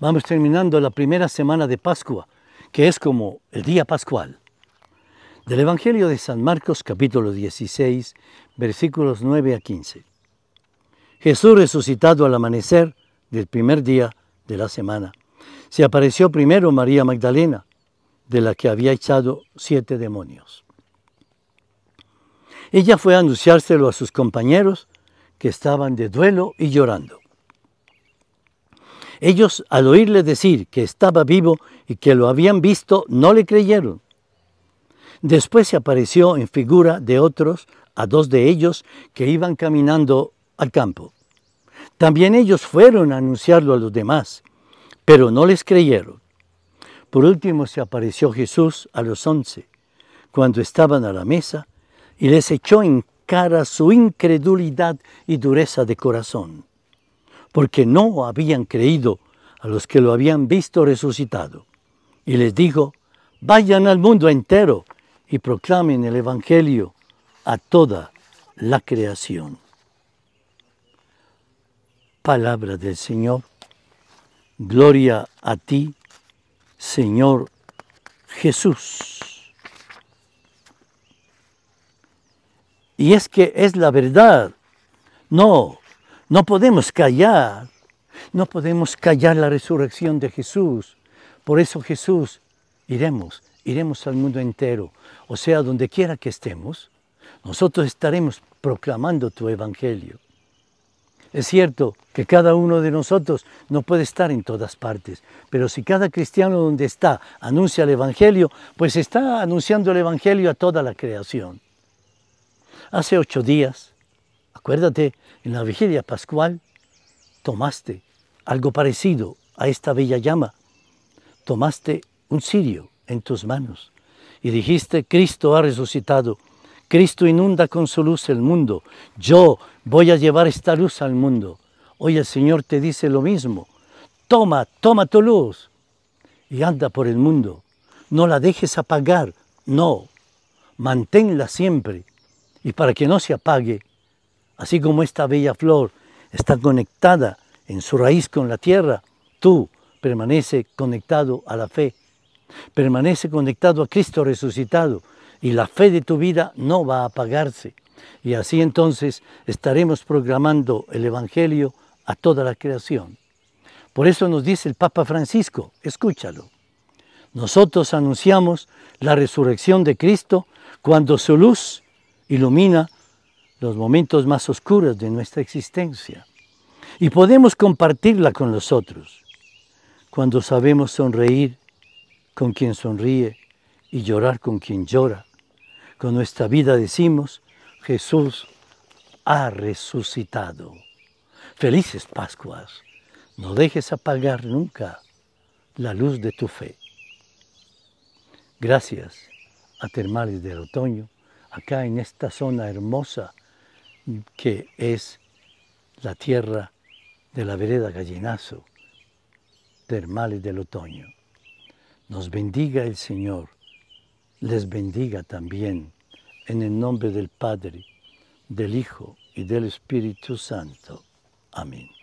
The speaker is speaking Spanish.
Vamos terminando la primera semana de Pascua, que es como el día pascual. Del Evangelio de San Marcos capítulo 16, versículos 9 a 15. Jesús resucitado al amanecer del primer día de la semana. Se apareció primero María Magdalena, de la que había echado siete demonios. Ella fue a anunciárselo a sus compañeros que estaban de duelo y llorando. Ellos al oírle decir que estaba vivo y que lo habían visto, no le creyeron. Después se apareció en figura de otros a dos de ellos que iban caminando al campo. También ellos fueron a anunciarlo a los demás, pero no les creyeron. Por último se apareció Jesús a los once, cuando estaban a la mesa, y les echó en cara su incredulidad y dureza de corazón porque no habían creído a los que lo habían visto resucitado. Y les dijo, vayan al mundo entero y proclamen el Evangelio a toda la creación. Palabra del Señor, gloria a ti, Señor Jesús. Y es que es la verdad, no no podemos callar, no podemos callar la resurrección de Jesús. Por eso Jesús, iremos, iremos al mundo entero, o sea, donde quiera que estemos, nosotros estaremos proclamando tu evangelio. Es cierto que cada uno de nosotros no puede estar en todas partes, pero si cada cristiano donde está anuncia el Evangelio, pues está anunciando el Evangelio a toda la creación. Hace ocho días Acuérdate, en la vigilia pascual tomaste algo parecido a esta bella llama. Tomaste un cirio en tus manos y dijiste, Cristo ha resucitado, Cristo inunda con su luz el mundo, yo voy a llevar esta luz al mundo. Hoy el Señor te dice lo mismo, toma, toma tu luz y anda por el mundo, no la dejes apagar, no, manténla siempre y para que no se apague, Así como esta bella flor está conectada en su raíz con la tierra, tú permanece conectado a la fe, permanece conectado a Cristo resucitado y la fe de tu vida no va a apagarse. Y así entonces estaremos programando el Evangelio a toda la creación. Por eso nos dice el Papa Francisco, escúchalo. Nosotros anunciamos la resurrección de Cristo cuando su luz ilumina los momentos más oscuros de nuestra existencia y podemos compartirla con los otros cuando sabemos sonreír con quien sonríe y llorar con quien llora. Con nuestra vida decimos, Jesús ha resucitado. Felices Pascuas, no dejes apagar nunca la luz de tu fe. Gracias a Termales del Otoño, acá en esta zona hermosa que es la tierra de la vereda Gallinazo, termales del otoño. Nos bendiga el Señor, les bendiga también, en el nombre del Padre, del Hijo y del Espíritu Santo. Amén.